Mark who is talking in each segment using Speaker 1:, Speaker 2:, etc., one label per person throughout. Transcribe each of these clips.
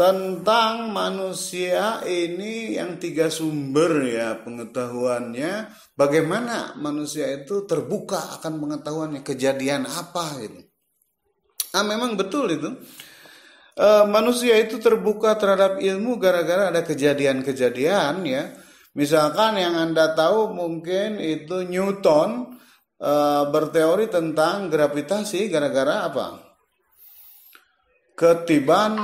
Speaker 1: tentang manusia ini yang tiga sumber ya pengetahuannya bagaimana manusia itu terbuka akan pengetahuannya kejadian apa itu ah memang betul itu e, manusia itu terbuka terhadap ilmu gara-gara ada kejadian-kejadian ya misalkan yang anda tahu mungkin itu Newton e, berteori tentang gravitasi gara-gara apa ketiban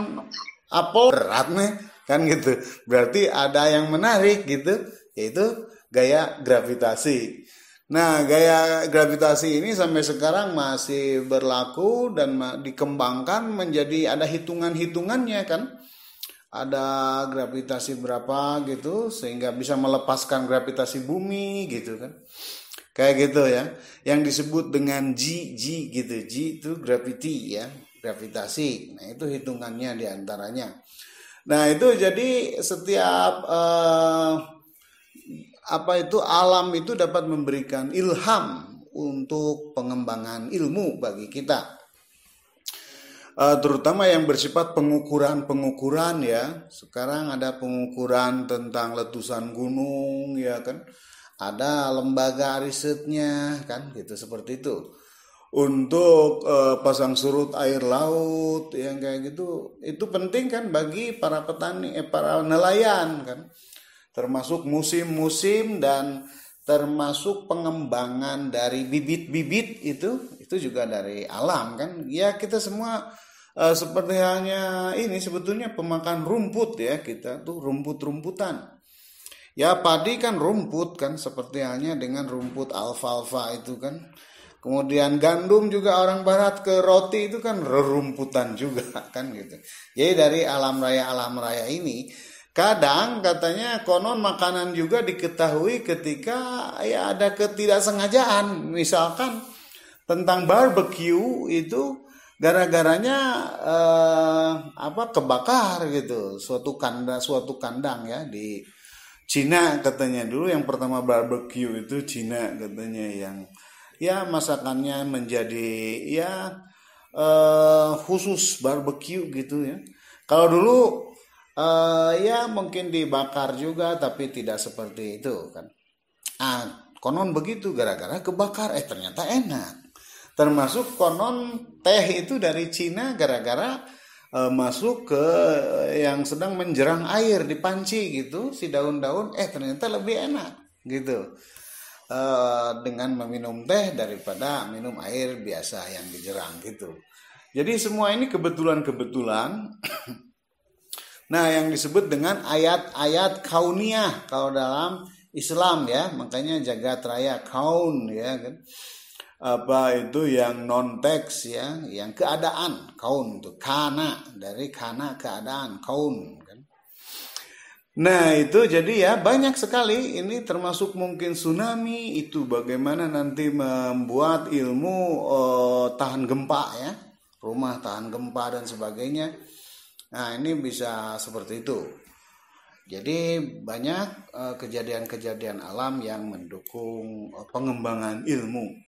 Speaker 1: apa berat nih kan gitu berarti ada yang menarik gitu yaitu gaya gravitasi nah gaya gravitasi ini sampai sekarang masih berlaku dan dikembangkan menjadi ada hitungan-hitungannya kan ada gravitasi berapa gitu sehingga bisa melepaskan gravitasi bumi gitu kan kayak gitu ya yang disebut dengan G G gitu G itu gravity ya gravitasi. Nah, itu hitungannya diantaranya. Nah, itu jadi setiap eh, apa itu alam itu dapat memberikan ilham untuk pengembangan ilmu bagi kita. Uh, terutama yang bersifat pengukuran-pengukuran ya. Sekarang ada pengukuran tentang letusan gunung ya kan. Ada lembaga risetnya kan gitu seperti itu untuk uh, pasang surut air laut yang kayak gitu itu penting kan bagi para petani eh, para nelayan kan termasuk musim-musim dan termasuk pengembangan dari bibit-bibit itu itu juga dari alam kan ya kita semua uh, seperti halnya ini sebetulnya pemakan rumput ya kita tuh rumput-rumputan ya padi kan rumput kan seperti halnya dengan rumput alfalfa itu kan Kemudian gandum juga orang barat ke roti itu kan rerumputan juga kan gitu. Jadi dari alam raya alam raya ini kadang katanya konon makanan juga diketahui ketika ya ada ketidaksengajaan misalkan tentang barbecue itu gara-garanya eh, apa kebakar gitu suatu kandang suatu kandang ya di Cina katanya dulu yang pertama barbecue itu Cina katanya yang ya masakannya menjadi ya eh, khusus barbecue gitu ya. Kalau dulu eh, ya mungkin dibakar juga tapi tidak seperti itu kan. Ah, konon begitu gara-gara kebakar eh ternyata enak. Termasuk konon teh itu dari Cina gara-gara uh, masuk ke eh, yang sedang menjerang air di panci gitu si daun-daun eh ternyata lebih enak gitu Eh, dengan meminum teh daripada minum air biasa yang dijerang gitu. Jadi semua ini kebetulan-kebetulan. nah, yang disebut dengan ayat-ayat kauniyah kalau dalam Islam ya, makanya jaga raya kaun ya kan. Apa itu yang non teks ya, yang keadaan kaun itu kana dari kana keadaan kaun Nah itu jadi ya banyak sekali ini termasuk mungkin tsunami itu bagaimana nanti membuat ilmu uh, tahan gempa ya rumah tahan gempa dan sebagainya nah ini bisa seperti itu jadi banyak eh, kejadian-kejadian uh, alam yang mendukung eh, pengembangan ilmu